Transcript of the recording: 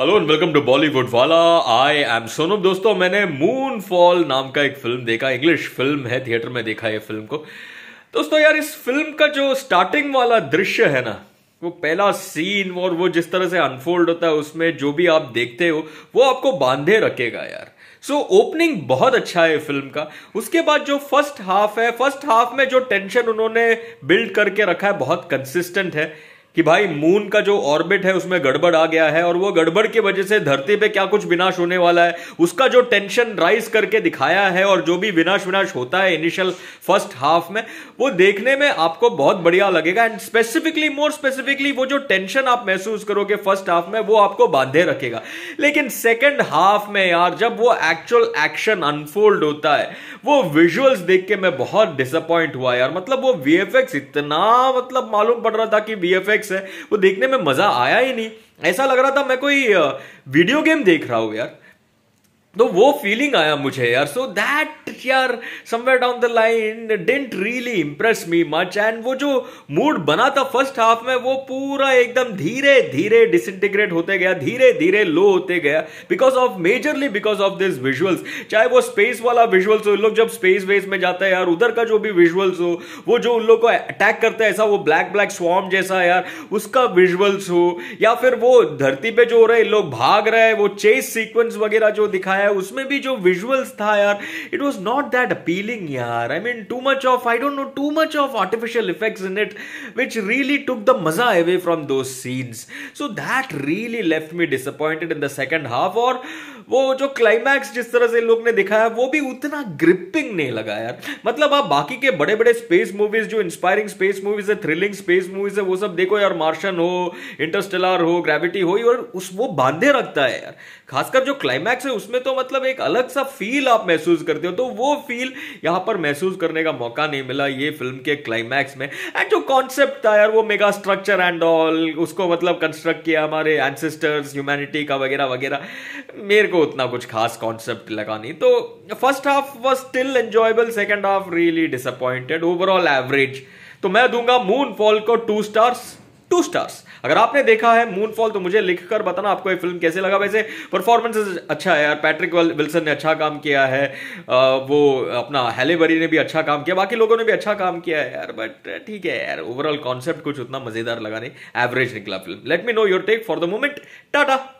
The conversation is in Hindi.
hello and welcome to Bollywood Wala I M Sonam दोस्तों मैंने मून फॉल नाम का एक फिल्म देखा इंग्लिश फिल्म है थिएटर में देखा ये फिल्म को दोस्तों यार इस फिल्म का जो स्टार्टिंग वाला दृश्य है ना वो पहला सीन और वो जिस तरह से अनफोल्ड होता है उसमें जो भी आप देखते हो वो आपको बांधे रखेगा यार सो so, ओपनिंग बहुत अच्छा है फिल्म का उसके बाद जो फर्स्ट हाफ है फर्स्ट हाफ में जो टेंशन उन्होंने बिल्ड करके रखा है बहुत कंसिस्टेंट है कि भाई मून का जो ऑर्बिट है उसमें गड़बड़ आ गया है और वो गड़बड़ की वजह से धरती पे क्या कुछ विनाश होने वाला है उसका जो टेंशन राइज करके दिखाया है और जो भी विनाश विनाश होता है इनिशियल फर्स्ट हाफ में वो देखने में आपको बहुत बढ़िया लगेगा एंड स्पेसिफिकली मोर स्पेसिफिकली वो जो टेंशन आप महसूस करोगे फर्स्ट हाफ में वो आपको बांधे रखेगा लेकिन सेकेंड हाफ में यार जब वो एक्चुअल एक्शन अनफोल्ड होता है वो विजुअल्स देख के मैं बहुत डिसअपॉइंट हुआ यार मतलब वो वीएफएक्स इतना मतलब मालूम पड़ रहा था कि वीएफएक्स ग्राफिक्स है वो देखने में मजा आया ही नहीं ऐसा लग रहा था मैं कोई वीडियो गेम देख रहा हूँ यार तो वो फीलिंग आया मुझे यार सो दैट यार somewhere down the line didn't really impress me much and वो जो मूड बना था फर्स्ट हाफ में वो पूरा एकदम धीरे धीरे डिसइंटीग्रेट होते गया धीरे धीरे लो होते गया because of majorly because of this visuals चाहे वो स्पेस वाला विजुअल्स हो लोग जब स्पेस वेस में जाते हैं यार उधर का जो भी विजुअल्स हो वो जो उन लोग को अटैक करता है ऐसा वो ब्लैक ब्लैक स्वाम जैसा यार उसका विजुअल्स हो या फिर वो धरती पे जो हो रहे लोग भाग रहे हैं वो चेस सीक्वेंस वगैरह जो दिखाया है उसमें भी जो विजुअल्स था यार it was not that appealing यार I mean too much of I don't know too much of artificial effects in it which really took the मजा away from those scenes so that really left me disappointed in the second half और वो जो क्लाइमैक्स जिस तरह से लोग ने दिखाया वो भी उतना ग्रिपिंग नहीं लगा यार मतलब आप बाकी के बड़े बड़े स्पेस मूवीज जो इंस्पायरिंग स्पेस मूवीज है थ्रिलिंग स्पेस मूवीज है वो सब देखो यार मार्शन हो इंटरस्टेलर हो ग्रेविटी हो और उस वो बांधे रखता है यार खासकर जो क्लाइमैक्स है उसमें तो तो मतलब एक अलग सा फील आप महसूस करते हो तो वो फील यहां पर महसूस करने का मौका नहीं मिला ये फिल्म के क्लाइमैक्स में एंड जो कॉन्सेप्ट था यार वो मेगा स्ट्रक्चर एंड ऑल उसको मतलब कंस्ट्रक्ट किया हमारे एंसेस्टर्स ह्यूमैनिटी का वगैरह वगैरह मेरे को उतना कुछ खास कॉन्सेप्ट लगा नहीं तो first half was still enjoyable second half really disappointed overall average तो मैं दूंगा मून फॉल को टू स्टार्स टू स्टार्स अगर आपने देखा है मूनफॉल तो मुझे लिखकर बताना आपको ये फिल्म कैसे लगा वैसे परफॉर्मेंस अच्छा है यार पैट्रिक विल्सन ने अच्छा काम किया है आ, वो अपना हेलेबरी ने भी अच्छा काम किया बाकी लोगों ने भी अच्छा काम किया है यार बट ठीक है यार ओवरऑल कॉन्सेप्ट कुछ उतना मजेदार लगा नहीं एवरेज निकला film let me know your take for the moment Tata